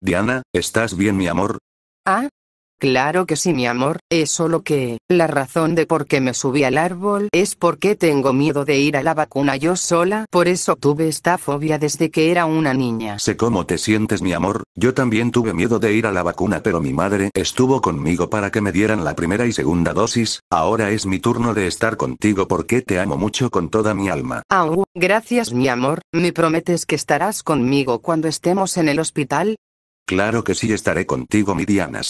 Diana, ¿estás bien mi amor? Ah. Claro que sí mi amor, es solo que, la razón de por qué me subí al árbol es porque tengo miedo de ir a la vacuna yo sola, por eso tuve esta fobia desde que era una niña. Sé cómo te sientes mi amor, yo también tuve miedo de ir a la vacuna pero mi madre estuvo conmigo para que me dieran la primera y segunda dosis, ahora es mi turno de estar contigo porque te amo mucho con toda mi alma. Au, gracias mi amor, ¿me prometes que estarás conmigo cuando estemos en el hospital? Claro que sí estaré contigo, mi Diana.